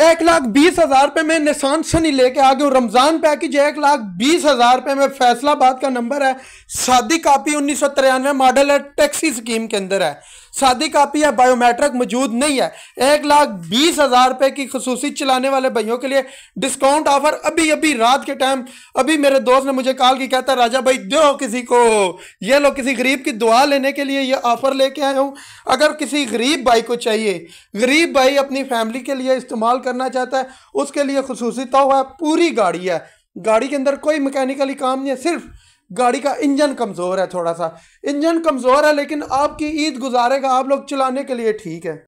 एक लाख बीस हजार रुपये में निशान सनी लेके आ गया रमज़ान पैकेज एक लाख बीस हजार रुपये में फैसलाबाद का नंबर है शादी कापी उन्नीस सौ तिरानवे मॉडल है टैक्सी स्कीम के अंदर है शादी कापी या बायोमेट्रिक मौजूद नहीं है एक लाख बीस हज़ार रुपये की खसूसी चलाने वाले भाइयों के लिए डिस्काउंट ऑफर अभी अभी रात के टाइम अभी मेरे दोस्त ने मुझे कॉल की कहता है राजा भाई दो किसी को ये लो किसी गरीब की दुआ लेने के लिए ये ऑफ़र लेके आया हूँ अगर किसी गरीब भाई को चाहिए गरीब भाई अपनी फैमिली के लिए इस्तेमाल करना चाहता है उसके लिए खसूसी तो है पूरी गाड़ी है गाड़ी के अंदर कोई मैकेनिकली काम नहीं है सिर्फ गाड़ी का इंजन कमज़ोर है थोड़ा सा इंजन कमज़ोर है लेकिन आपकी ईद गुजारेगा आप लोग चलाने के लिए ठीक है